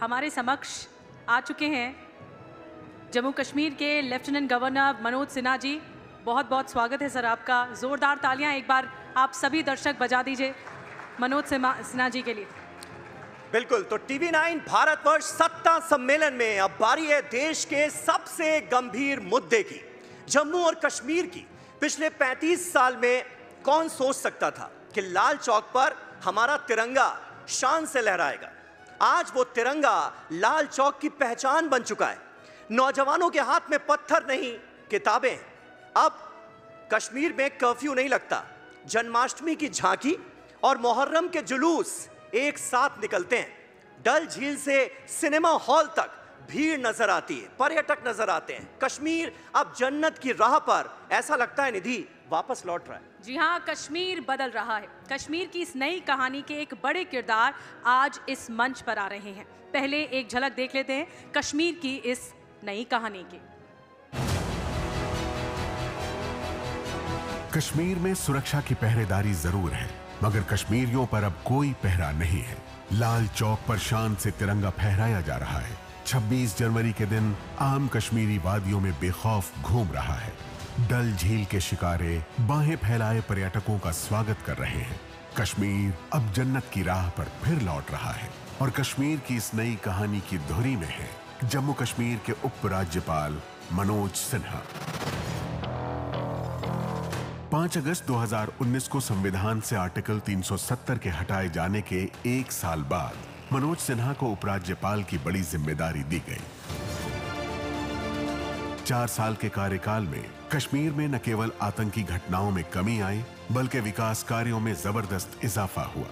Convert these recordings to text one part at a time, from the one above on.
हमारे समक्ष आ चुके हैं जम्मू कश्मीर के लेफ्टिनेंट गवर्नर मनोज सिन्हा जी बहुत बहुत स्वागत है सर आपका ज़ोरदार तालियां एक बार आप सभी दर्शक बजा दीजिए मनोज सिन्हा जी के लिए बिल्कुल तो टीवी नाइन भारतवर्ष सत्ता सम्मेलन में अब बारी है देश के सबसे गंभीर मुद्दे की जम्मू और कश्मीर की पिछले 35 साल में कौन सोच सकता था कि लाल चौक पर हमारा तिरंगा शान से लहराएगा आज वो तिरंगा लाल चौक की पहचान बन चुका है नौजवानों के हाथ में पत्थर नहीं किताबें अब कश्मीर में कर्फ्यू नहीं लगता जन्माष्टमी की झांकी और मुहर्रम के जुलूस एक साथ निकलते हैं डल झील से सिनेमा हॉल तक भीड़ नजर आती है पर्यटक नजर आते हैं कश्मीर अब जन्नत की राह पर ऐसा लगता है निधि वापस लौट रहा है जी हाँ कश्मीर बदल रहा है कश्मीर की इस नई कहानी के एक बड़े किरदार आज इस मंच पर आ रहे हैं पहले एक झलक देख लेते हैं कश्मीर की इस नई कहानी की कश्मीर में सुरक्षा की पहरेदारी जरूर है मगर कश्मीरियों पर अब कोई पहरा नहीं है लाल चौक पर शान से तिरंगा फहराया जा रहा है 26 जनवरी के दिन आम कश्मीरी वादियों में बेखौफ घूम रहा है डल झील के शिकारे बाहें फैलाए पर्यटकों का स्वागत कर रहे हैं कश्मीर अब जन्नत की राह पर फिर लौट रहा है और कश्मीर की इस नई कहानी की धुरी में है जम्मू कश्मीर के उप राज्यपाल मनोज सिन्हा 5 अगस्त 2019 को संविधान से आर्टिकल 370 के हटाए जाने के एक साल बाद मनोज सिन्हा को उपराज्यपाल की बड़ी जिम्मेदारी दी गई चार साल के कार्यकाल में कश्मीर में न केवल आतंकी घटनाओं में कमी आई बल्कि विकास कार्यों में जबरदस्त इजाफा हुआ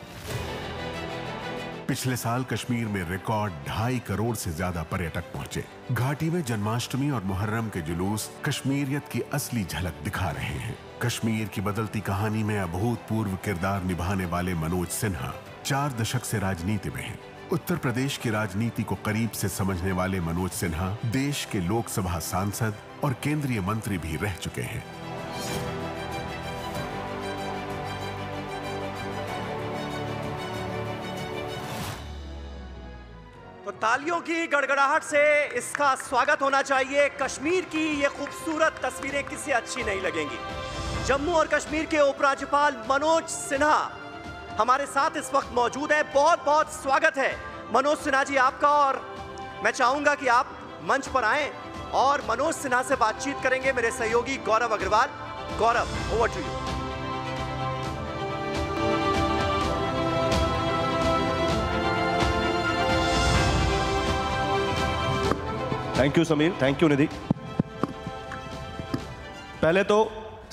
पिछले साल कश्मीर में रिकॉर्ड ढाई करोड़ से ज्यादा पर्यटक पहुंचे घाटी में जन्माष्टमी और मुहर्रम के जुलूस कश्मीरियत की असली झलक दिखा रहे हैं कश्मीर की बदलती कहानी में अभूतपूर्व किरदार निभाने वाले मनोज सिन्हा चार दशक से राजनीति में हैं उत्तर प्रदेश की राजनीति को करीब से समझने वाले मनोज सिन्हा देश के लोकसभा सांसद और केंद्रीय मंत्री भी रह चुके हैं तो तालियों की गड़गड़ाहट से इसका स्वागत होना चाहिए कश्मीर की ये खूबसूरत तस्वीरें किसी अच्छी नहीं लगेंगी जम्मू और कश्मीर के उपराज्यपाल मनोज सिन्हा हमारे साथ इस वक्त मौजूद है बहुत बहुत स्वागत है मनोज सिन्हा जी आपका और मैं चाहूंगा कि आप मंच पर आए और मनोज सिन्हा से बातचीत करेंगे मेरे सहयोगी Gaurav Agarwal Gaurav over to you thank you Sameer thank you Nidhi पहले तो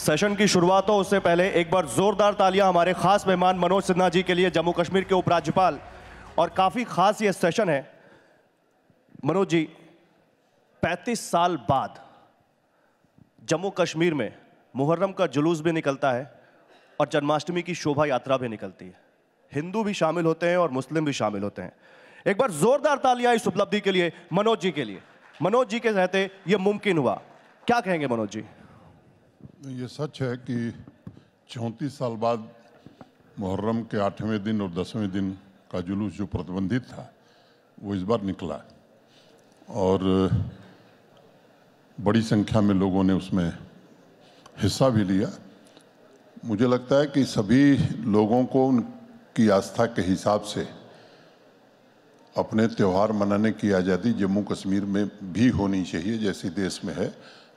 सेशन की शुरुआत हो उससे पहले एक बार जोरदार तालियां हमारे खास मेहमान मनोज सिन्हा जी के लिए जम्मू कश्मीर के उपराज्यपाल और काफी खास ये सेशन है मनोज जी 35 साल बाद जम्मू कश्मीर में मुहर्रम का जुलूस भी निकलता है और जन्माष्टमी की शोभा यात्रा भी निकलती है हिंदू भी शामिल होते हैं और मुस्लिम भी शामिल होते हैं एक बार जोरदार तालियां इस उपलब्धि के लिए मनोज जी के लिए मनोज जी के रहते ये मुमकिन हुआ क्या कहेंगे मनोज जी ये सच है कि चौंतीस साल बाद मुहर्रम के आठवें दिन और दसवें दिन का जुलूस जो प्रतिबंधित था वो इस बार निकला और बड़ी संख्या में लोगों ने उसमें हिस्सा भी लिया मुझे लगता है कि सभी लोगों को उनकी आस्था के हिसाब से अपने त्यौहार मनाने की आज़ादी जम्मू कश्मीर में भी होनी चाहिए जैसी देश में है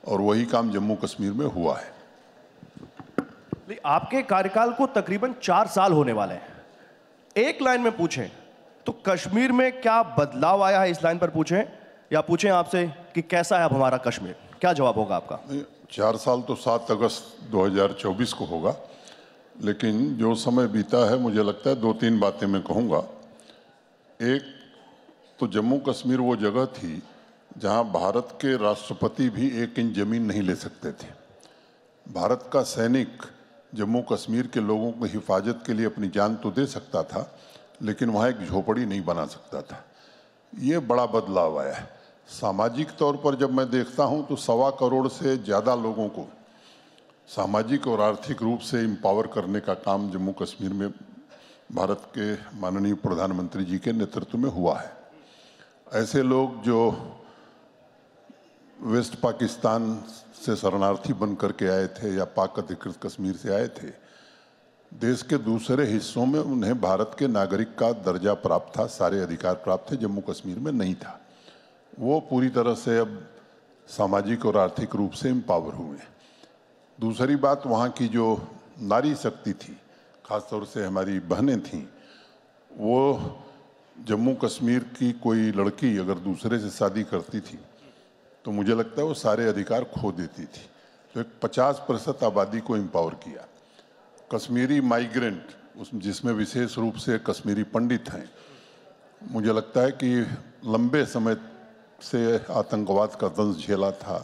और वही काम जम्मू कश्मीर में हुआ है आपके कार्यकाल को तकरीबन चार साल होने वाले हैं एक लाइन में पूछें तो कश्मीर में क्या बदलाव आया है इस लाइन पर पूछें या पूछें आपसे कि कैसा है अब हमारा कश्मीर क्या जवाब होगा आपका चार साल तो सात अगस्त 2024 को होगा लेकिन जो समय बीता है मुझे लगता है दो तीन बातें मैं कहूँगा एक तो जम्मू कश्मीर वो जगह थी जहाँ भारत के राष्ट्रपति भी एक इंच ज़मीन नहीं ले सकते थे भारत का सैनिक जम्मू कश्मीर के लोगों की हिफाजत के लिए अपनी जान तो दे सकता था लेकिन वहाँ एक झोपड़ी नहीं बना सकता था ये बड़ा बदलाव आया है सामाजिक तौर पर जब मैं देखता हूँ तो सवा करोड़ से ज़्यादा लोगों को सामाजिक और आर्थिक रूप से एम्पावर करने का काम जम्मू कश्मीर में भारत के माननीय प्रधानमंत्री जी के नेतृत्व में हुआ है ऐसे लोग जो वेस्ट पाकिस्तान से शरणार्थी बन करके आए थे या पाक अधिकृत कश्मीर से आए थे देश के दूसरे हिस्सों में उन्हें भारत के नागरिक का दर्जा प्राप्त था सारे अधिकार प्राप्त थे जम्मू कश्मीर में नहीं था वो पूरी तरह से अब सामाजिक और आर्थिक रूप से एम्पावर हुए दूसरी बात वहाँ की जो नारी शक्ति थी खासतौर से हमारी बहनें थीं वो जम्मू कश्मीर की कोई लड़की अगर दूसरे से शादी करती थी तो मुझे लगता है वो सारे अधिकार खो देती थी तो एक पचास प्रतिशत आबादी को एम्पावर किया कश्मीरी माइग्रेंट उस जिसमें विशेष रूप से कश्मीरी पंडित हैं मुझे लगता है कि लंबे समय से आतंकवाद का दंश झेला था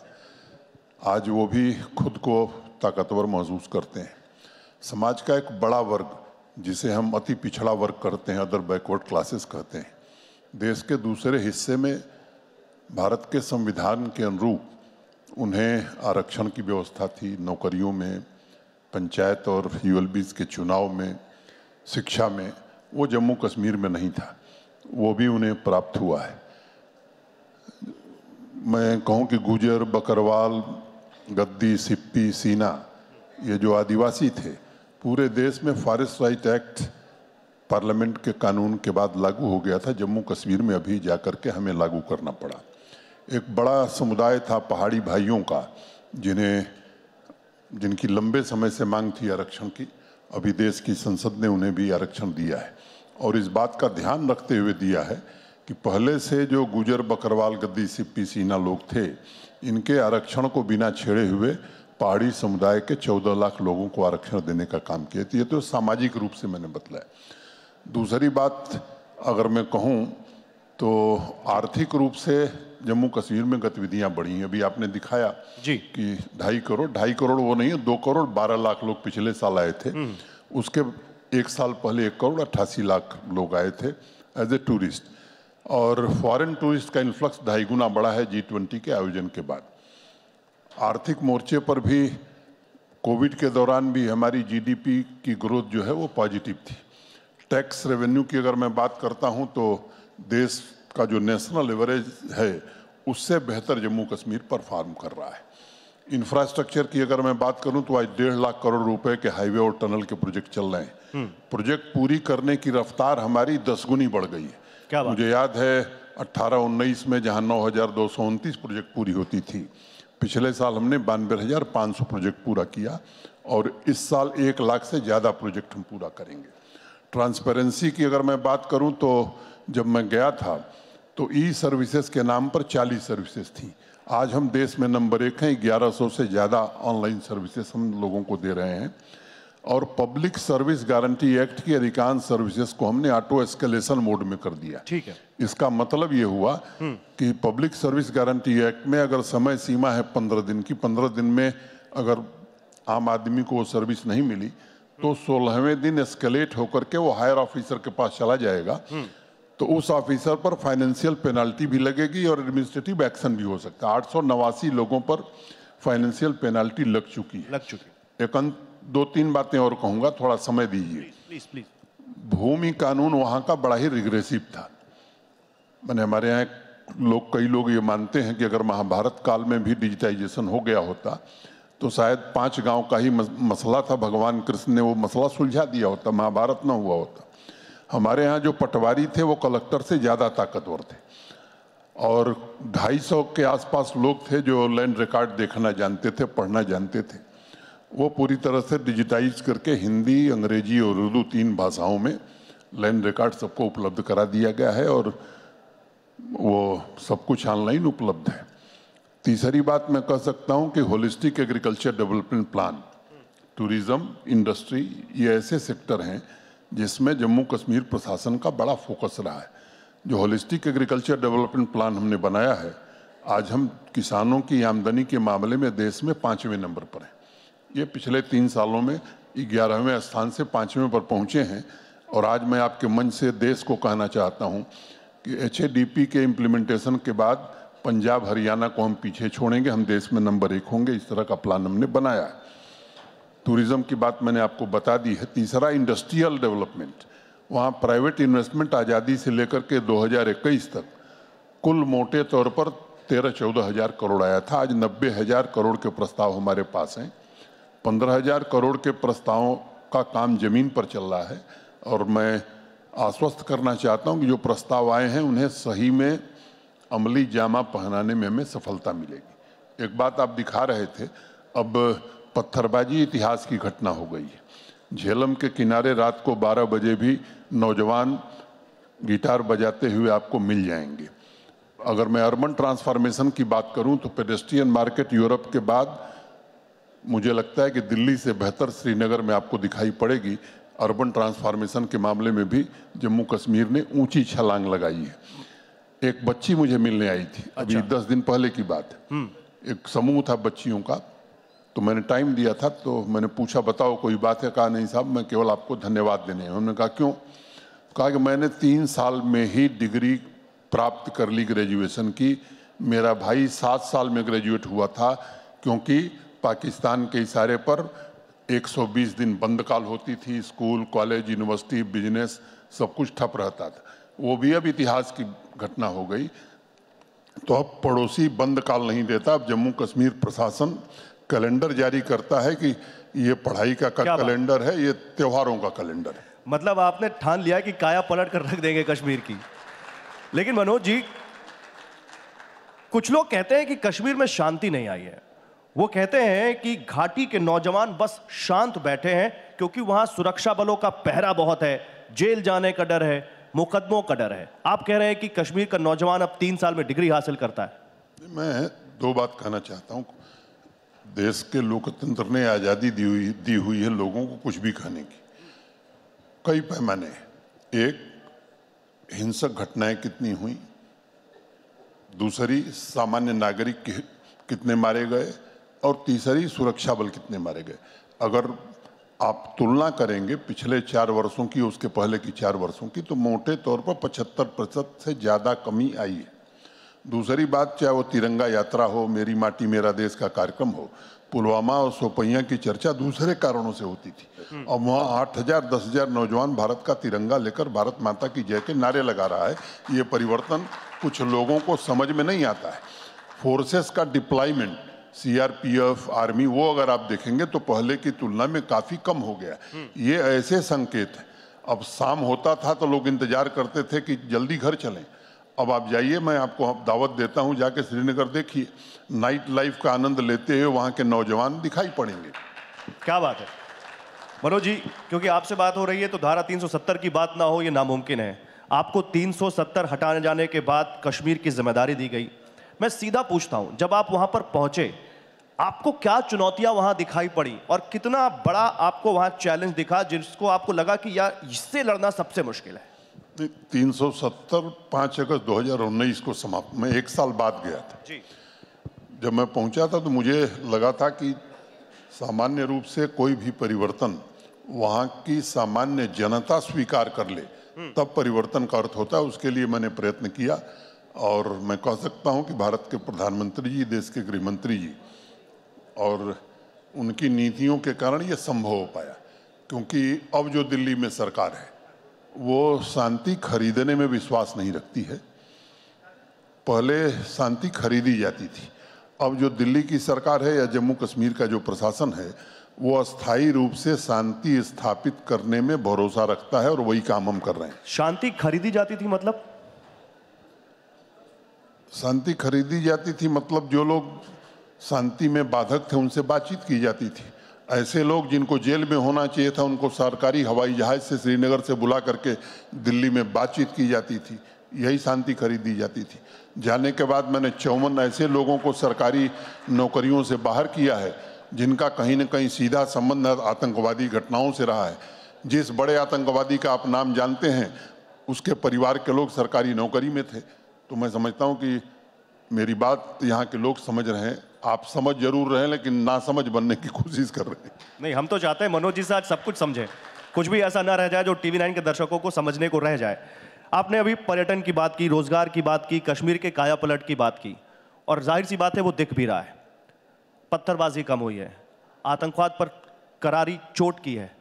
आज वो भी खुद को ताकतवर महसूस करते हैं समाज का एक बड़ा वर्ग जिसे हम अति पिछड़ा वर्ग करते हैं अदर बैकवर्ड क्लासेस कहते हैं देश के दूसरे हिस्से में भारत के संविधान के अनुरूप उन्हें आरक्षण की व्यवस्था थी नौकरियों में पंचायत और यू के चुनाव में शिक्षा में वो जम्मू कश्मीर में नहीं था वो भी उन्हें प्राप्त हुआ है मैं कहूँ कि गुजर बकरवाल गद्दी सिप्पी सीना ये जो आदिवासी थे पूरे देश में फॉरेस्ट राइट एक्ट पार्लियामेंट के कानून के बाद लागू हो गया था जम्मू कश्मीर में अभी जा कर के हमें लागू करना पड़ा एक बड़ा समुदाय था पहाड़ी भाइयों का जिन्हें जिनकी लंबे समय से मांग थी आरक्षण की अभी देश की संसद ने उन्हें भी आरक्षण दिया है और इस बात का ध्यान रखते हुए दिया है कि पहले से जो गुजर बकरवाल गद्दी सिप्पी सीना लोग थे इनके आरक्षण को बिना छेड़े हुए पहाड़ी समुदाय के 14 लाख लोगों को आरक्षण देने का काम किया तो ये तो सामाजिक रूप से मैंने बतलाया दूसरी बात अगर मैं कहूँ तो आर्थिक रूप से जम्मू कश्मीर में गतिविधियां बढ़ी हैं अभी आपने दिखाया जी कि ढाई करोड़ ढाई करोड़ वो नहीं है दो करोड़ बारह लाख लोग पिछले साल आए थे हम्म। उसके एक साल पहले एक करोड़ अट्ठासी लाख लोग आए थे एज ए टूरिस्ट और फॉरेन टूरिस्ट का इन्फ्लक्स ढाई गुना बढ़ा है जी ट्वेंटी के आयोजन के बाद आर्थिक मोर्चे पर भी कोविड के दौरान भी हमारी जीडीपी की ग्रोथ जो है वो पॉजिटिव थी टैक्स रेवेन्यू की अगर मैं बात करता हूँ तो देश का जो नेशनल एवरेज है उससे बेहतर जम्मू कश्मीर परफॉर्म कर रहा है इंफ्रास्ट्रक्चर की अगर मैं बात करूं तो आज डेढ़ लाख करोड़ रुपए के हाईवे और टनल के प्रोजेक्ट चल रहे हैं हम्म। प्रोजेक्ट पूरी करने की रफ्तार हमारी दस गुनी बढ़ गई है क्या मुझे याद है अट्ठारह उन्नीस में जहां नौ हजार दो सौ उनतीस प्रोजेक्ट पूरी होती थी पिछले साल हमने बानवे हजार पाँच सौ प्रोजेक्ट पूरा किया और इस साल एक लाख से ज़्यादा प्रोजेक्ट हम पूरा करेंगे ट्रांसपेरेंसी की अगर मैं बात करूं तो जब मैं गया था तो ई सर्विसेज के नाम पर 40 सर्विसेज थी आज हम देश में नंबर एक हैं 1100 से ज़्यादा ऑनलाइन सर्विसेज हम लोगों को दे रहे हैं और पब्लिक सर्विस गारंटी एक्ट की अधिकांश सर्विसेज को हमने ऑटो एस्केलेशन मोड में कर दिया ठीक है इसका मतलब ये हुआ हम्म। कि पब्लिक सर्विस गारंटी एक्ट में अगर समय सीमा है पंद्रह दिन की पंद्रह दिन में अगर आम आदमी को सर्विस नहीं मिली तो सोलहवें दिन एस्केलेट होकर के वो हायर ऑफिसर के पास चला जाएगा हम्म। तो उस ऑफिसर पर फाइनेंशियल पेनल्टी भी लगेगी और एडमिनिस्ट्रेटिव एक्शन भी हो सकता है आठ लोगों पर फाइनेंशियल पेनल्टी लग चुकी है लग चुकी एक दो तीन बातें और कहूंगा थोड़ा समय दीजिए भूमि कानून वहां का बड़ा ही रिग्रेसिव था मैंने हमारे यहाँ लोग कई लोग ये मानते हैं कि अगर महाभारत काल में भी डिजिटाइजेशन हो गया होता तो शायद पांच गांव का ही मसला था भगवान कृष्ण ने वो मसला सुलझा दिया होता महाभारत ना हुआ होता हमारे यहाँ जो पटवारी थे वो कलेक्टर से ज़्यादा ताकतवर थे और 250 के आसपास लोग थे जो लैंड रिकॉर्ड देखना जानते थे पढ़ना जानते थे वो पूरी तरह से डिजिटाइज करके हिंदी अंग्रेजी और उर्दू तीन भाषाओं में लैंड रिकॉर्ड सबको उपलब्ध करा दिया गया है और वो सब कुछ ऑनलाइन उपलब्ध है तीसरी बात मैं कह सकता हूं कि holistic agriculture development plan tourism industry ये ऐसे सेक्टर हैं जिसमें जम्मू कश्मीर प्रशासन का बड़ा फोकस रहा है जो होलिस्टिक एग्रीकल्चर डेवलपमेंट प्लान हमने बनाया है आज हम किसानों की आमदनी के मामले में देश में पाँचवें नंबर पर हैं ये पिछले तीन सालों में ग्यारहवें स्थान से पाँचवें पर पहुँचे हैं और आज मैं आपके मंच से देश को कहना चाहता हूँ कि एच के इम्प्लीमेंटेशन के बाद पंजाब हरियाणा को हम पीछे छोड़ेंगे हम देश में नंबर एक होंगे इस तरह का प्लान हमने बनाया है टूरिज़्म की बात मैंने आपको बता दी है तीसरा इंडस्ट्रियल डेवलपमेंट वहाँ प्राइवेट इन्वेस्टमेंट आज़ादी से लेकर के 2021 तक कुल मोटे तौर पर तेरह चौदह हज़ार करोड़ आया था आज नब्बे हज़ार करोड़ के प्रस्ताव हमारे पास हैं पंद्रह हज़ार करोड़ के प्रस्तावों का काम ज़मीन पर चल रहा है और मैं आश्वस्त करना चाहता हूँ कि जो प्रस्ताव आए हैं उन्हें सही में अमली जामा पहनाने में हमें सफलता मिलेगी एक बात आप दिखा रहे थे अब पत्थरबाजी इतिहास की घटना हो गई है झेलम के किनारे रात को 12 बजे भी नौजवान गिटार बजाते हुए आपको मिल जाएंगे अगर मैं अर्बन ट्रांसफॉर्मेशन की बात करूं तो पेडेस्ट्रियन मार्केट यूरोप के बाद मुझे लगता है कि दिल्ली से बेहतर श्रीनगर में आपको दिखाई पड़ेगी अर्बन ट्रांसफॉर्मेशन के मामले में भी जम्मू कश्मीर ने ऊंची छलांग लगाई है एक बच्ची मुझे मिलने आई थी अच्छा। अभी दस दिन पहले की बात हम्म। एक समूह था बच्चियों का तो मैंने टाइम दिया था तो मैंने पूछा बताओ कोई बात है कहा नहीं साहब मैं केवल आपको धन्यवाद देने उन्होंने कहा क्यों कहा कि मैंने तीन साल में ही डिग्री प्राप्त कर ली ग्रेजुएशन की मेरा भाई सात साल में ग्रेजुएट हुआ था क्योंकि पाकिस्तान के इशारे पर 120 दिन बंद काल होती थी स्कूल कॉलेज यूनिवर्सिटी बिजनेस सब कुछ ठप रहता था वो भी अब इतिहास की घटना हो गई तो अब पड़ोसी बंद काल नहीं देता अब जम्मू कश्मीर प्रशासन कैलेंडर जारी करता है कि ये पढ़ाई का, कैलेंडर है ये त्योहारों का कैलेंडर है मतलब आपने ठान लिया कि काया पलट कर रख देंगे कश्मीर की लेकिन मनोज जी कुछ लोग कहते हैं कि कश्मीर में शांति नहीं आई है वो कहते हैं कि घाटी के नौजवान बस शांत बैठे हैं क्योंकि वहां सुरक्षा बलों का पहरा बहुत है जेल जाने का डर है मुकदमों का डर है आप कह रहे हैं कि कश्मीर का नौजवान अब तीन साल में डिग्री हासिल करता है मैं दो बात कहना चाहता हूँ देश के लोकतंत्र ने आज़ादी दी हुई दी हुई है लोगों को कुछ भी कहने की कई पैमाने एक हिंसक घटनाएं कितनी हुई दूसरी सामान्य नागरिक कितने मारे गए और तीसरी सुरक्षा बल कितने मारे गए अगर आप तुलना करेंगे पिछले चार वर्षों की उसके पहले की चार वर्षों की तो मोटे तौर पर पचहत्तर प्रतिशत से ज़्यादा कमी आई है दूसरी बात चाहे वो तिरंगा यात्रा हो मेरी माटी मेरा देश का कार्यक्रम हो पुलवामा और सोपैया की चर्चा दूसरे कारणों से होती थी और हम्म। वहाँ आठ हजार दस हजार नौजवान भारत का तिरंगा लेकर भारत माता की जय के नारे लगा रहा है ये परिवर्तन कुछ लोगों को समझ में नहीं आता है फोर्सेस का डिप्लॉयमेंट सीआरपीएफ आर्मी वो अगर आप देखेंगे तो पहले की तुलना में काफ़ी कम हो गया हम्म। ये ऐसे संकेत हैं अब शाम होता था तो लोग इंतज़ार करते थे कि जल्दी घर चलें अब आप जाइए मैं आपको दावत देता हूँ जाके श्रीनगर देखिए नाइट लाइफ का आनंद लेते हुए वहाँ के नौजवान दिखाई पड़ेंगे क्या बात है मनोज जी क्योंकि आपसे बात हो रही है तो धारा 370 की बात ना हो ये नामुमकिन है आपको 370 हटाने जाने के बाद कश्मीर की जिम्मेदारी दी गई मैं सीधा पूछता हूँ जब आप वहाँ पर पहुंचे आपको क्या चुनौतियां वहां दिखाई पड़ी और कितना बड़ा आपको वहां चैलेंज दिखा जिसको आपको लगा कि यार इससे लड़ना सबसे मुश्किल है तीन सौ सत्तर पांच अगस्त दो हजार उन्नीस को समाप्त मैं एक साल बाद गया था जी जब मैं पहुंचा था तो मुझे लगा था कि सामान्य रूप से कोई भी परिवर्तन वहां की सामान्य जनता स्वीकार कर ले हम्म। तब परिवर्तन का अर्थ होता है उसके लिए मैंने प्रयत्न किया और मैं कह सकता हूँ कि भारत के प्रधानमंत्री जी देश के गृहमंत्री जी और उनकी नीतियों के कारण ये संभव हो पाया क्योंकि अब जो दिल्ली में सरकार है वो शांति खरीदने में विश्वास नहीं रखती है पहले शांति खरीदी जाती थी अब जो दिल्ली की सरकार है या जम्मू कश्मीर का जो प्रशासन है वो अस्थायी रूप से शांति स्थापित करने में भरोसा रखता है और वही काम हम कर रहे हैं शांति खरीदी जाती थी मतलब शांति खरीदी जाती थी मतलब जो लोग शांति में बाधक थे उनसे बातचीत की जाती थी ऐसे लोग जिनको जेल में होना चाहिए था उनको सरकारी हवाई जहाज से श्रीनगर से बुला करके दिल्ली में बातचीत की जाती थी यही शांति खरीदी जाती थी जाने के बाद मैंने चौवन ऐसे लोगों को सरकारी नौकरियों से बाहर किया है जिनका कहीं ना कहीं सीधा संबंध आतंकवादी घटनाओं से रहा है जिस बड़े आतंकवादी का आप नाम जानते हैं उसके परिवार के लोग सरकारी नौकरी में थे तो मैं समझता हूँ कि मेरी बात यहाँ के लोग समझ रहे हैं आप समझ जरूर रहे हैं लेकिन ना समझ बनने की कोशिश कर रहे हैं नहीं हम तो चाहते हैं मनोज जी से आज सब कुछ समझे कुछ भी ऐसा ना रह जाए जो टीवी नाइन के दर्शकों को समझने को रह जाए आपने अभी पर्यटन की बात की रोजगार की बात की कश्मीर के काया पलट की बात की और जाहिर सी बात है वो दिख भी रहा है पत्थरबाजी कम हुई है आतंकवाद पर करारी चोट की है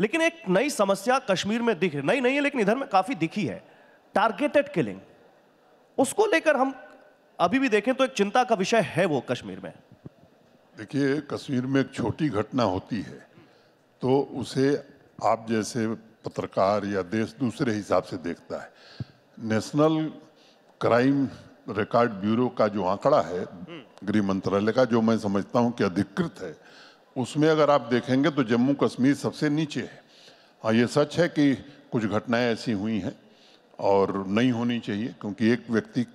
लेकिन एक नई समस्या कश्मीर में दिख रही नई नहीं है लेकिन इधर में काफ़ी दिखी है टारगेटेड किलिंग उसको लेकर हम अभी भी देखें तो एक चिंता का विषय है वो कश्मीर में देखिए कश्मीर में एक छोटी घटना होती है तो उसे आप जैसे पत्रकार या देश दूसरे हिसाब से देखता है नेशनल क्राइम रिकॉर्ड ब्यूरो का जो आंकड़ा है गृह मंत्रालय का जो मैं समझता हूँ कि अधिकृत है उसमें अगर आप देखेंगे तो जम्मू कश्मीर सबसे नीचे है हाँ ये सच है कि कुछ घटनाएं ऐसी हुई हैं और नहीं होनी चाहिए क्योंकि एक व्यक्ति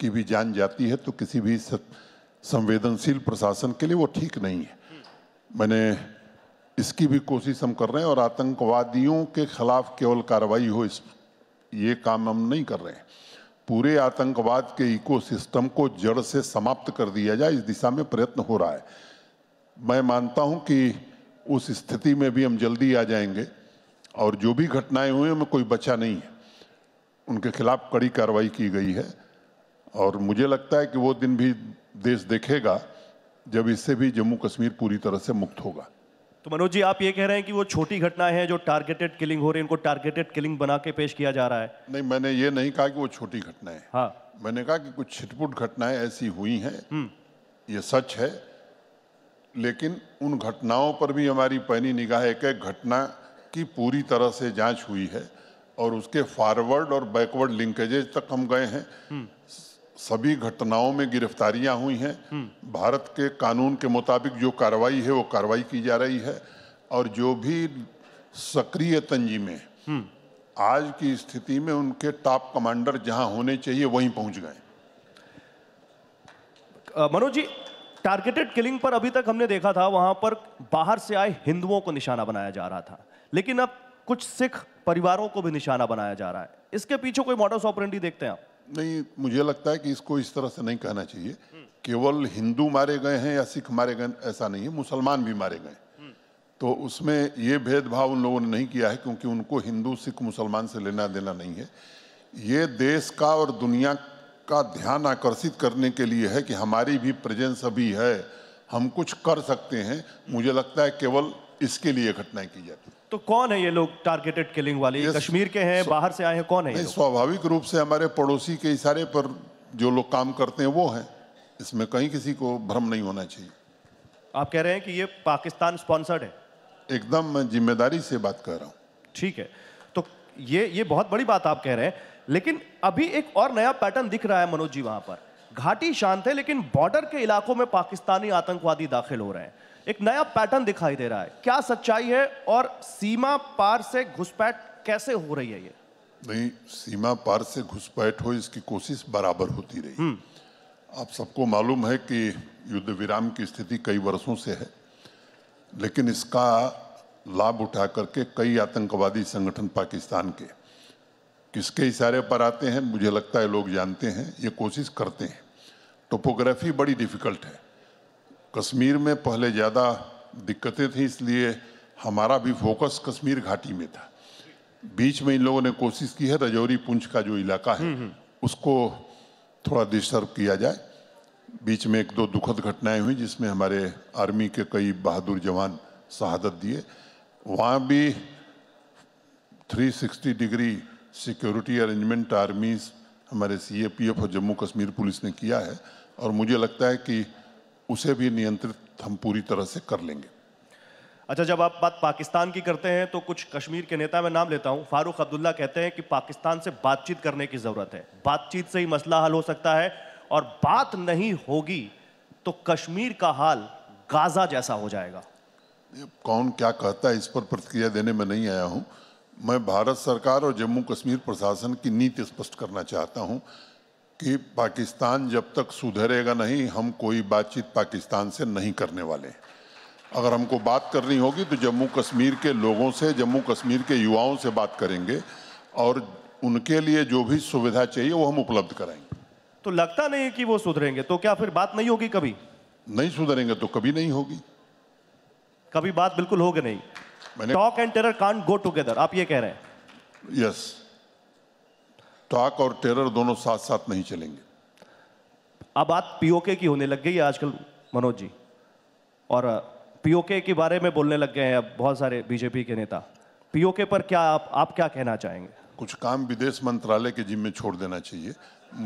की भी जान जाती है तो किसी भी संवेदनशील प्रशासन के लिए वो ठीक नहीं है मैंने इसकी भी कोशिश हम कर रहे हैं और आतंकवादियों के खिलाफ केवल कार्रवाई हो इस ये काम हम नहीं कर रहे हैं पूरे आतंकवाद के इकोसिस्टम को जड़ से समाप्त कर दिया जाए इस दिशा में प्रयत्न हो रहा है मैं मानता हूं कि उस स्थिति में भी हम जल्दी आ जाएंगे और जो भी घटनाएं हुई उनमें कोई बचा नहीं है उनके खिलाफ कड़ी कार्रवाई की गई है और मुझे लगता है कि वो दिन भी देश देखेगा जब इससे भी जम्मू कश्मीर पूरी तरह से मुक्त होगा तो मनोज जी आप ये कह रहे हैं कि वो छोटी घटनाएं हैं जो टारगेटेड किलिंग हो रही है इनको टारगेटेड किलिंग बना के पेश किया जा रहा है नहीं मैंने ये नहीं कहा कि वो छोटी घटनाएं हाँ मैंने कहा कि कुछ छिटपुट घटनाएं ऐसी हुई हैं हम्म। ये सच है लेकिन उन घटनाओं पर भी हमारी पैनी निगाह एक एक घटना की पूरी तरह से जाँच हुई है और उसके फॉरवर्ड और बैकवर्ड लिंकेजेज तक हम गए हैं हम्म। सभी घटनाओं में गिरफ्तारियां हुई हैं हम्म। भारत के कानून के मुताबिक जो कार्रवाई है वो कार्रवाई की जा रही है और जो भी सक्रिय तंजीमें हम्म। आज की स्थिति में उनके टॉप कमांडर जहां होने चाहिए वहीं पहुंच गए मनोज जी टारगेटेड किलिंग पर अभी तक हमने देखा था वहां पर बाहर से आए हिंदुओं को निशाना बनाया जा रहा था लेकिन अब कुछ सिख परिवारों को भी निशाना बनाया जा रहा है इसके पीछे कोई मॉडल ऑपरेंडी देखते हैं आप नहीं मुझे लगता है कि इसको इस तरह से नहीं कहना चाहिए केवल हिंदू मारे गए हैं या सिख मारे गए ऐसा नहीं है मुसलमान भी मारे गए तो उसमें ये भेदभाव उन लोगों ने नहीं किया है क्योंकि उनको हिंदू सिख मुसलमान से लेना देना नहीं है ये देश का और दुनिया का ध्यान आकर्षित करने के लिए है कि हमारी भी प्रेजेंस अभी है हम कुछ कर सकते हैं मुझे लगता है केवल इसके लिए घटनाएं की जाती तो कौन है ये लोग टारगेटेड किलिंग वाले ये कश्मीर के हैं बाहर से आए हैं कौन है स्वाभाविक रूप से हमारे पड़ोसी के इशारे पर जो लोग काम करते हैं वो हैं इसमें कहीं किसी को भ्रम नहीं होना चाहिए आप कह रहे हैं कि ये पाकिस्तान स्पॉन्सर्ड है एकदम मैं जिम्मेदारी से बात कर रहा हूँ ठीक है तो ये ये बहुत बड़ी बात आप कह रहे हैं लेकिन अभी एक और नया पैटर्न दिख रहा है मनोज जी वहां पर घाटी शांत है लेकिन बॉर्डर के इलाकों में पाकिस्तानी आतंकवादी दाखिल हो रहे हैं एक नया पैटर्न दिखाई दे रहा है क्या सच्चाई है और सीमा पार से घुसपैठ कैसे हो रही है ये नहीं सीमा पार से घुसपैठ हो इसकी कोशिश बराबर होती रही हम्म। आप सबको मालूम है कि युद्ध विराम की स्थिति कई वर्षों से है लेकिन इसका लाभ उठा करके कई आतंकवादी संगठन पाकिस्तान के किसके इशारे पर आते हैं मुझे लगता है लोग जानते हैं ये कोशिश करते हैं टोपोग्राफी बड़ी डिफिकल्ट है कश्मीर में पहले ज़्यादा दिक्कतें थी इसलिए हमारा भी फोकस कश्मीर घाटी में था बीच में इन लोगों ने कोशिश की है रजौरी पुंछ का जो इलाका है हम्म, हम्म। उसको थोड़ा डिस्टर्ब किया जाए बीच में एक दो दुखद घटनाएं हुई जिसमें हमारे आर्मी के कई बहादुर जवान शहादत दिए वहाँ भी 360 डिग्री सिक्योरिटी अरेंजमेंट आर्मीज हमारे सी ए पी एफ और जम्मू कश्मीर पुलिस ने किया है और मुझे लगता है कि उसे भी नियंत्रित हम पूरी तरह से कर लेंगे अच्छा जब आप बात पाकिस्तान की करते हैं तो कुछ कश्मीर के नेता मैं नाम लेता हूं फारूक अब्दुल्ला कहते हैं कि पाकिस्तान से बातचीत करने की ज़रूरत है बातचीत से ही मसला हल हो सकता है और बात नहीं होगी तो कश्मीर का हाल गाजा जैसा हो जाएगा कौन क्या कहता है इस पर प्रतिक्रिया देने में नहीं आया हूं मैं भारत सरकार और जम्मू कश्मीर प्रशासन की नीति स्पष्ट करना चाहता हूं कि पाकिस्तान जब तक सुधरेगा नहीं हम कोई बातचीत पाकिस्तान से नहीं करने वाले अगर हमको बात करनी होगी तो जम्मू कश्मीर के लोगों से जम्मू कश्मीर के युवाओं से बात करेंगे और उनके लिए जो भी सुविधा चाहिए वो हम उपलब्ध कराएंगे तो लगता नहीं है कि वो सुधरेंगे तो क्या फिर बात नहीं होगी कभी नहीं सुधरेंगे तो कभी नहीं होगी कभी बात बिल्कुल होगी नहीं talk and terror can't go together आप ये कह रहे हैं यस yes. स्टॉक और टेरर दोनों साथ साथ नहीं चलेंगे अब बात पीओके की होने लग गई है आजकल मनोज जी और पीओके के बारे में बोलने लग गए हैं अब बहुत सारे बीजेपी के नेता पीओके पर क्या आप आप क्या कहना चाहेंगे कुछ काम विदेश मंत्रालय के जिम्मे छोड़ देना चाहिए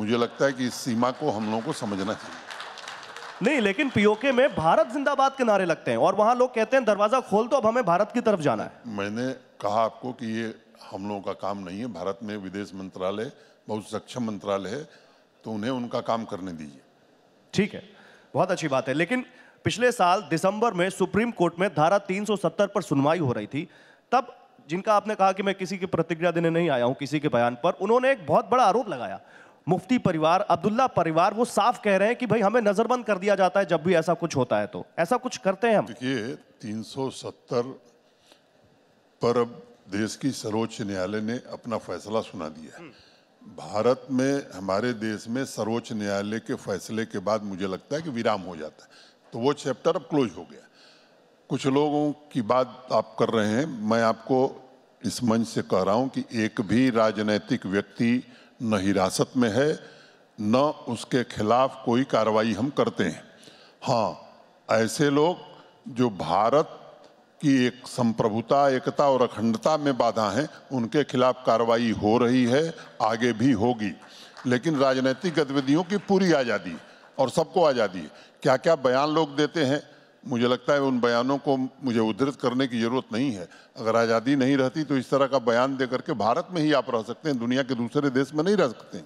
मुझे लगता है कि इस सीमा को हम लोगों को समझना चाहिए नहीं लेकिन पीओके में भारत जिंदाबाद के नारे लगते हैं और वहां लोग कहते हैं दरवाजा खोल तो अब हमें भारत की तरफ जाना है मैंने कहा आपको कि ये हम लोगों का काम नहीं है भारत में विदेश मंत्रालय बहुत सक्षम मंत्रालय है तो उन्हें उनका काम करने दीजिए ठीक है बहुत अच्छी बात है लेकिन पिछले साल दिसंबर में सुप्रीम कोर्ट में धारा 370 पर सुनवाई हो रही थी तब जिनका आपने कहा कि मैं किसी की प्रतिक्रिया देने नहीं आया हूं किसी के बयान पर उन्होंने एक बहुत बड़ा आरोप लगाया मुफ्ती परिवार अब्दुल्ला परिवार वो साफ कह रहे हैं कि भाई हमें नजरबंद कर दिया जाता है जब भी ऐसा कुछ होता है तो ऐसा कुछ करते हैं हम देखिए 370 पर अब देश की सर्वोच्च न्यायालय ने अपना फैसला सुना दिया है भारत में हमारे देश में सर्वोच्च न्यायालय के फैसले के बाद मुझे लगता है कि विराम हो जाता है तो वो चैप्टर अब क्लोज हो गया कुछ लोगों की बात आप कर रहे हैं मैं आपको इस मंच से कह रहा हूं कि एक भी राजनैतिक व्यक्ति न हिरासत में है न उसके खिलाफ कोई कार्रवाई हम करते हैं हाँ ऐसे लोग जो भारत की एक संप्रभुता एकता और अखंडता में बाधा हैं उनके खिलाफ कार्रवाई हो रही है आगे भी होगी लेकिन राजनीतिक गतिविधियों की पूरी आज़ादी और सबको आज़ादी क्या क्या बयान लोग देते हैं मुझे लगता है उन बयानों को मुझे उद्धृत करने की ज़रूरत नहीं है अगर आज़ादी नहीं रहती तो इस तरह का बयान दे करके भारत में ही आप रह सकते हैं दुनिया के दूसरे देश में नहीं रह सकते हैं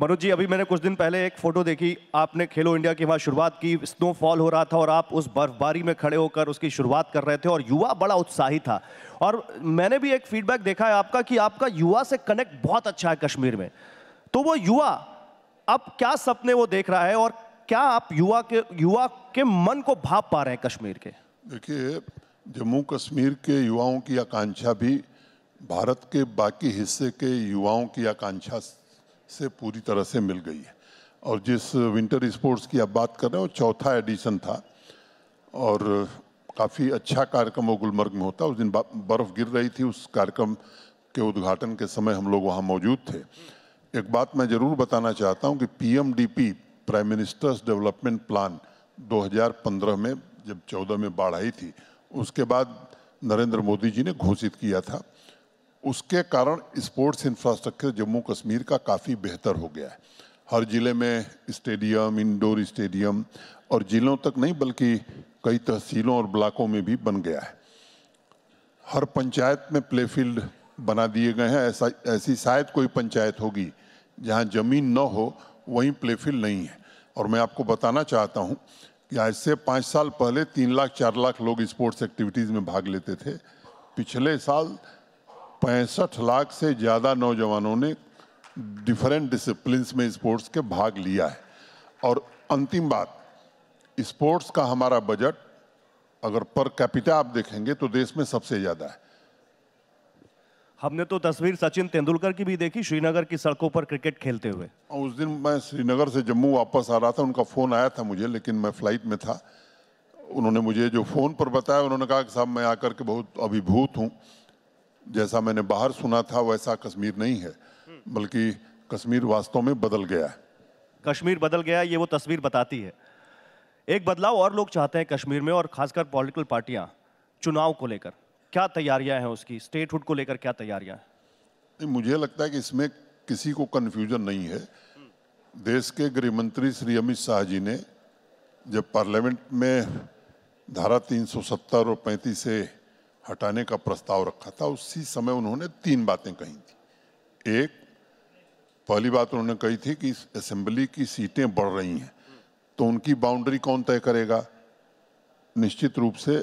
मनोज जी अभी मैंने कुछ दिन पहले एक फोटो देखी आपने खेलो इंडिया की वहाँ शुरुआत की फॉल हो रहा था और आप उस बर्फबारी में खड़े होकर उसकी शुरुआत कर रहे थे और युवा बड़ा उत्साही था और मैंने भी एक फीडबैक देखा है आपका कि आपका युवा से कनेक्ट बहुत अच्छा है कश्मीर में तो वो युवा अब क्या सपने वो देख रहा है और क्या आप युवा के युवा के मन को भाप पा रहे हैं कश्मीर के देखिए जम्मू कश्मीर के युवाओं की आकांक्षा भी भारत के बाकी हिस्से के युवाओं की आकांक्षा से पूरी तरह से मिल गई है और जिस विंटर स्पोर्ट्स की आप बात कर रहे वो चौथा एडिशन था और काफ़ी अच्छा कार्यक्रम वो गुलमर्ग में होता उस दिन बर्फ़ गिर रही थी उस कार्यक्रम के उद्घाटन के समय हम लोग वहाँ मौजूद थे एक बात मैं ज़रूर बताना चाहता हूँ कि PMDP prime minister's development plan 2015 में जब 14 में बाढ़ आई थी उसके बाद नरेंद्र मोदी जी ने घोषित किया था उसके कारण स्पोर्ट्स इंफ्रास्ट्रक्चर जम्मू कश्मीर का काफ़ी बेहतर हो गया है हर ज़िले में स्टेडियम इंडोर स्टेडियम और ज़िलों तक नहीं बल्कि कई तहसीलों और ब्लॉकों में भी बन गया है हर पंचायत में प्ले फील्ड बना दिए गए हैं ऐसा ऐसी शायद कोई पंचायत होगी जहां ज़मीन न हो वहीं प्ले फील्ड नहीं है और मैं आपको बताना चाहता हूं कि आज से पाँच साल पहले तीन लाख चार लाख लोग स्पोर्ट्स एक्टिविटीज़ में भाग लेते थे पिछले साल पैंसठ लाख से ज़्यादा नौजवानों ने डिफरेंट डिसिप्लिन में स्पोर्ट्स के भाग लिया है और अंतिम बात स्पोर्ट्स का हमारा बजट अगर पर कैपिटा आप देखेंगे तो देश में सबसे ज़्यादा है हमने तो तस्वीर सचिन तेंदुलकर की भी देखी श्रीनगर की सड़कों पर क्रिकेट खेलते हुए उस दिन मैं श्रीनगर से जम्मू वापस आ रहा था उनका फ़ोन आया था मुझे लेकिन मैं फ़्लाइट में था उन्होंने मुझे जो फ़ोन पर बताया उन्होंने कहा कि साहब मैं आकर के बहुत अभिभूत हूँ जैसा मैंने बाहर सुना था वैसा कश्मीर नहीं है बल्कि कश्मीर वास्तव में बदल गया है कश्मीर बदल गया ये वो तस्वीर बताती है एक बदलाव और लोग चाहते हैं कश्मीर में और खासकर पॉलिटिकल पार्टियां चुनाव को लेकर क्या तैयारियां हैं उसकी स्टेटहुड को लेकर क्या तैयारियां हैं मुझे लगता है कि इसमें किसी को कन्फ्यूजन नहीं है देश के गृह मंत्री श्री अमित शाह जी ने जब पार्लियामेंट में धारा 370 और पैंतीस से हटाने का प्रस्ताव रखा था उसी समय उन्होंने तीन बातें कही थी एक पहली बात उन्होंने कही थी कि असेंबली की सीटें बढ़ रही हैं तो उनकी बाउंड्री कौन तय करेगा निश्चित रूप से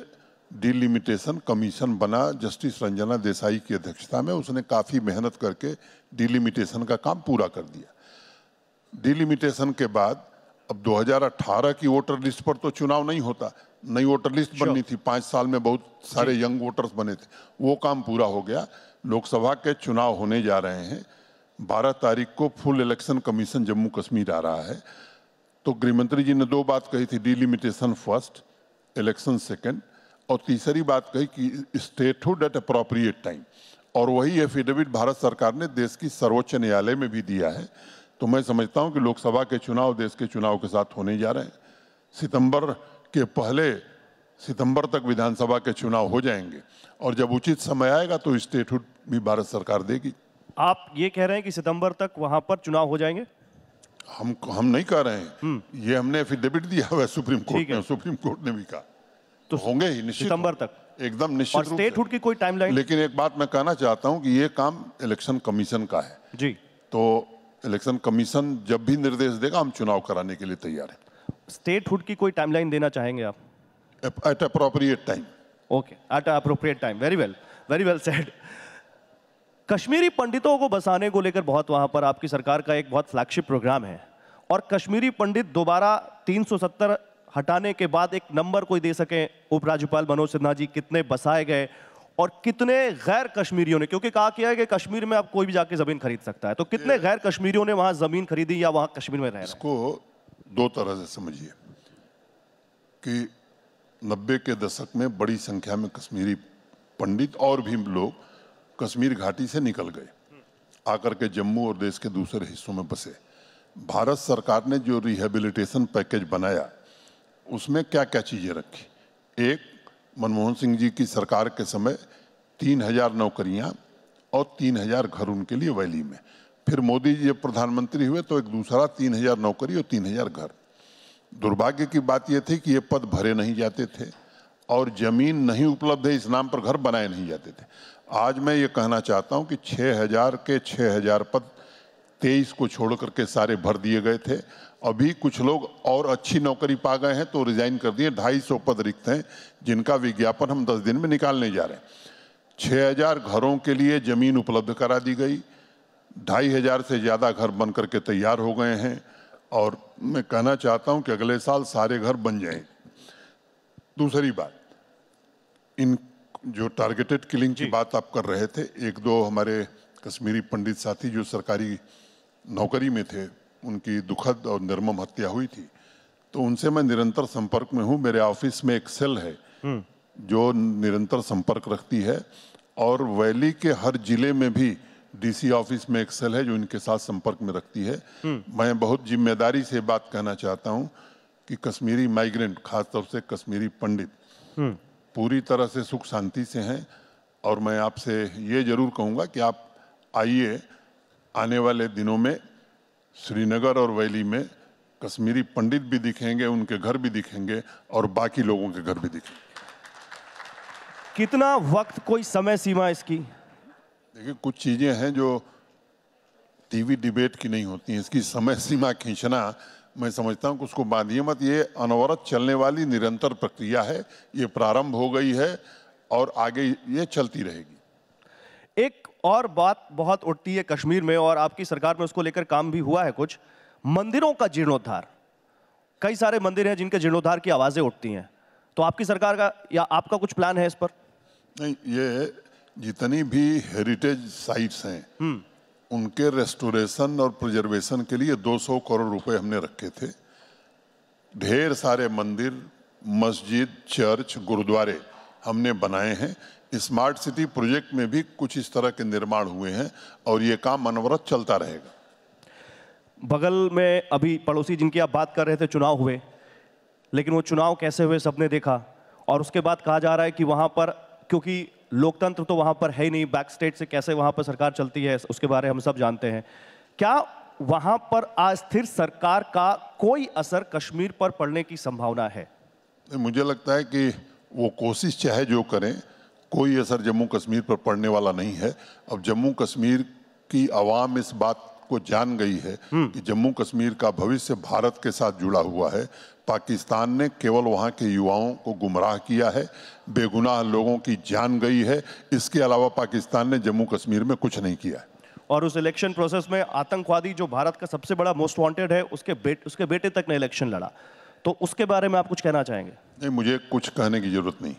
डिलिमिटेशन कमीशन बना जस्टिस रंजना देसाई की अध्यक्षता में उसने काफ़ी मेहनत करके डिलिमिटेशन का काम पूरा कर दिया डिलिमिटेशन के बाद अब 2018 की वोटर लिस्ट पर तो चुनाव नहीं होता नई वोटर लिस्ट बननी थी पाँच साल में बहुत सारे यंग वोटर्स बने थे वो काम पूरा हो गया लोकसभा के चुनाव होने जा रहे हैं बारह तारीख को full election commission Jammu Kashmir आ रहा है तो गृहमंत्री जी ने दो बात कही थी डिलिमिटेशन फर्स्ट इलेक्शन सेकेंड और तीसरी बात कही कि स्टेटहुड एट अप्रोप्रिएट टाइम और वही एफिडेविट भारत सरकार ने देश की सर्वोच्च न्यायालय में भी दिया है तो मैं समझता हूँ कि लोकसभा के चुनाव देश के चुनाव के साथ होने जा रहे हैं सितंबर के पहले सितंबर तक विधानसभा के चुनाव हो जाएंगे और जब उचित समय आएगा तो स्टेटहुड भी भारत सरकार देगी आप ये कह रहे हैं कि सितंबर तक वहां पर चुनाव हो जाएंगे हम हम नहीं कह रहे हैं हम्म। ये हमने एफिडेविट दिया हुआ सुप्रीम कोर्ट ने सुप्रीम कोर्ट ने भी कहा तो होंगे ही निश्चित सितंबर तक एकदम निश्चित स्टेटहुड की कोई टाइमलाइन लेकिन एक बात मैं कहना चाहता हूं कि ये काम इलेक्शन कमीशन का है जी तो इलेक्शन कमीशन जब भी निर्देश देगा हम चुनाव कराने के लिए तैयार हैं स्टेटहुड की कोई टाइमलाइन देना चाहेंगे आप at appropriate time okay at appropriate time very well very well said Kashmiri पंडितों को बसाने को लेकर बहुत वहां पर आपकी सरकार का एक बहुत फ्लैगशिप प्रोग्राम है और कश्मीरी पंडित दोबारा 370 हटाने के बाद एक नंबर कोई दे सके उपराज्यपाल मनोज सिन्हा जी कितने बसाए गए और कितने गैर कश्मीरियों ने क्योंकि कहा किया है कि कश्मीर में आप कोई भी जाके जमीन खरीद सकता है तो कितने गैर कश्मीरियों ने वहां जमीन खरीदी या वहां कश्मीर में रहे इसको दो तरह से समझिए कि नब्बे के दशक में बड़ी संख्या में कश्मीरी पंडित और भी लोग कश्मीर घाटी से निकल गए आकर के जम्मू और देश के दूसरे हिस्सों में बसे भारत सरकार ने जो रिहेबिलिटेशन पैकेज बनाया उसमें क्या क्या चीज़ें रखी एक मनमोहन सिंह जी की सरकार के समय तीन हजार नौकरियाँ और तीन हजार घर उनके लिए वैली में फिर मोदी जी जब प्रधानमंत्री हुए तो एक दूसरा तीन हजार नौकरी और तीन हजार घर दुर्भाग्य की बात यह थी कि ये पद भरे नहीं जाते थे और ज़मीन नहीं उपलब्ध है इस नाम पर घर बनाए नहीं जाते थे आज मैं ये कहना चाहता हूँ कि छः हज़ार के छः हजार पद तेईस को छोड़ करके सारे भर दिए गए थे अभी कुछ लोग और अच्छी नौकरी पा गए हैं तो रिजाइन कर दिए ढाई सौ पद रिक्त हैं जिनका विज्ञापन हम दस दिन में निकालने जा रहे हैं छः हजार घरों के लिए ज़मीन उपलब्ध करा दी गई ढाई हजार से ज़्यादा घर बन करके के तैयार हो गए हैं और मैं कहना चाहता हूं कि अगले साल सारे घर बन जाएं। दूसरी बात इन जो टारगेटेड किलिंग की बात आप कर रहे थे एक दो हमारे कश्मीरी पंडित साथी जो सरकारी नौकरी में थे उनकी दुखद और निर्मम हत्या हुई थी तो उनसे मैं निरंतर संपर्क में हूँ मेरे ऑफिस में एक सेल है हम्म। जो निरंतर संपर्क रखती है और वैली के हर जिले में भी डीसी ऑफिस में एक सेल है जो इनके साथ संपर्क में रखती है हम्म। मैं बहुत जिम्मेदारी से बात कहना चाहता हूँ कि कश्मीरी माइग्रेंट खासतौर से कश्मीरी पंडित हम्म। पूरी तरह से सुख शांति से हैं और मैं आपसे ये जरूर कहूँगा कि आप आइए आने वाले दिनों में श्रीनगर और वैली में कश्मीरी पंडित भी दिखेंगे उनके घर भी दिखेंगे और बाकी लोगों के घर भी दिखेंगे कितना वक्त कोई समय सीमा इसकी देखिए कुछ चीज़ें हैं जो टीवी डिबेट की नहीं होती हैं इसकी समय सीमा खींचना मैं समझता हूँ कि उसको बांधिए मत ये अनवरत चलने वाली निरंतर प्रक्रिया है ये प्रारंभ हो गई है और आगे ये चलती रहेगी एक और बात बहुत उठती है कश्मीर में और आपकी सरकार में उसको लेकर काम भी हुआ है कुछ मंदिरों का जीर्णोद्धार कई सारे मंदिर हैं जिनके जीर्णोद्धार की आवाज़ें उठती हैं तो आपकी सरकार का या आपका कुछ प्लान है इस पर नहीं ये जितनी भी हेरिटेज साइट्स हैं हम्म। उनके रेस्टोरेशन और प्रिजर्वेशन के लिए 200 करोड़ रुपए हमने रखे थे ढेर सारे मंदिर मस्जिद चर्च गुरुद्वारे हमने बनाए हैं स्मार्ट सिटी प्रोजेक्ट में भी कुछ इस तरह के निर्माण हुए हैं और ये काम अनवरत चलता रहेगा बगल में अभी पड़ोसी जिनकी आप बात कर रहे थे चुनाव हुए लेकिन वो चुनाव कैसे हुए सबने देखा और उसके बाद कहा जा रहा है कि वहाँ पर क्योंकि लोकतंत्र तो वहां पर है ही नहीं बैक स्टेट से कैसे वहां पर सरकार चलती है उसके बारे हम सब जानते हैं क्या वहां पर अस्थिर सरकार का कोई असर कश्मीर पर पड़ने की संभावना है मुझे लगता है कि वो कोशिश चाहे जो करें कोई असर जम्मू कश्मीर पर पड़ने वाला नहीं है अब जम्मू कश्मीर की आवाम इस बात को जान गई है हम्म। कि जम्मू कश्मीर का भविष्य भारत के साथ जुड़ा हुआ है पाकिस्तान ने केवल वहाँ के युवाओं को गुमराह किया है बेगुनाह लोगों की जान गई है इसके अलावा पाकिस्तान ने जम्मू कश्मीर में कुछ नहीं किया है और उस इलेक्शन प्रोसेस में आतंकवादी जो भारत का सबसे बड़ा मोस्ट वांटेड है उसके बेट उसके बेटे तक ने इलेक्शन लड़ा तो उसके बारे में आप कुछ कहना चाहेंगे नहीं मुझे कुछ कहने की ज़रूरत नहीं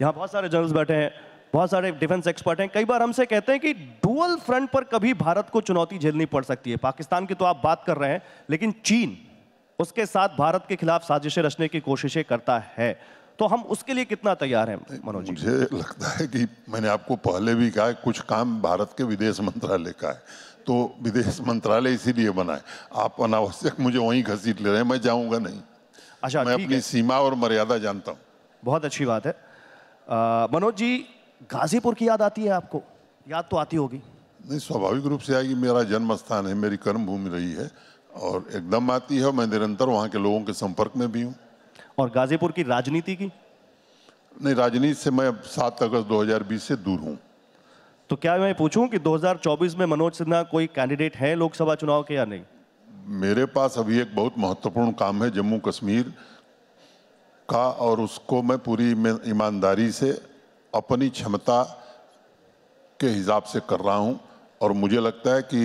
यहाँ बहुत सारे जर्नल्स बैठे हैं बहुत सारे डिफेंस एक्सपर्ट हैं कई बार हमसे कहते हैं कि डुअल फ्रंट पर कभी भारत को चुनौती झेलनी पड़ सकती है पाकिस्तान की तो आप बात कर रहे हैं लेकिन चीन उसके साथ भारत के खिलाफ साजिशें रचने की कोशिशें करता है तो हम उसके लिए कितना तैयार हैं मनोज जी मुझे लगता है कि मैंने आपको पहले भी कहा कुछ काम भारत के विदेश मंत्रालय का है तो विदेश मंत्रालय इसीलिए बना है आप अनावश्यक मुझे वहीं घसीट ले रहे हैं मैं जाऊंगा नहीं अच्छा मैं अपनी सीमा और मर्यादा जानता हूँ बहुत अच्छी बात है मनोज जी गाजीपुर की याद आती है आपको याद तो आती होगी नहीं स्वाभाविक रूप से आएगी मेरा जन्म स्थान है मेरी कर्मभूमि रही है और एकदम आती है मैं निरंतर वहाँ के लोगों के संपर्क में भी हूँ और गाजीपुर की राजनीति की नहीं राजनीति से मैं अब सात अगस्त 2020 से दूर हूँ तो क्या मैं पूछूं कि 2024 में मनोज सिन्हा कोई कैंडिडेट हैं लोकसभा चुनाव के या नहीं मेरे पास अभी एक बहुत महत्वपूर्ण काम है जम्मू कश्मीर का और उसको मैं पूरी ईमानदारी से अपनी क्षमता के हिसाब से कर रहा हूं और मुझे लगता है कि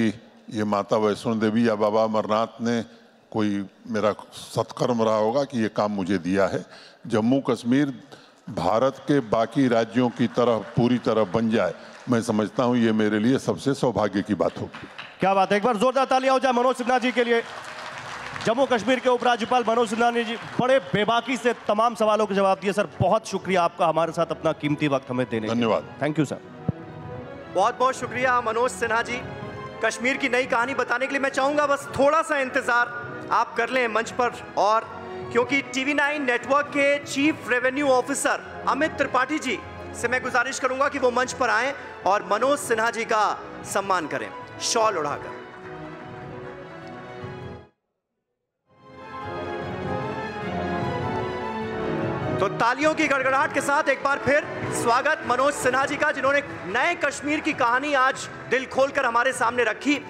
ये माता वैष्णो देवी या बाबा अमरनाथ ने कोई मेरा सत्कर्म रहा होगा कि ये काम मुझे दिया है जम्मू कश्मीर भारत के बाकी राज्यों की तरह पूरी तरह बन जाए मैं समझता हूँ ये मेरे लिए सबसे सौभाग्य की बात होगी क्या बात है एक बार जोरदार तालियां हो जाए मनोज सिन्हा जी के लिए जम्मू कश्मीर के उपराज्यपाल मनोज सिन्हा ने जी बड़े बेबाकी से तमाम सवालों के जवाब दिए सर बहुत शुक्रिया आपका हमारे साथ अपना कीमती वक्त हमें देने धन्यवाद थैंक यू सर बहुत बहुत शुक्रिया मनोज सिन्हा जी कश्मीर की नई कहानी बताने के लिए मैं चाहूँगा बस थोड़ा सा इंतज़ार आप कर लें मंच पर और क्योंकि टीवी नाइन नेटवर्क के chief revenue officer Amit Tripathi ji से मैं गुजारिश करूंगा कि वो मंच पर आएं और मनोज सिन्हा जी का सम्मान करें शॉल उड़ाकर तो तालियों की गड़गड़ाहट के साथ एक बार फिर स्वागत मनोज सिन्हा जी का जिन्होंने नए कश्मीर की कहानी आज दिल खोलकर हमारे सामने रखी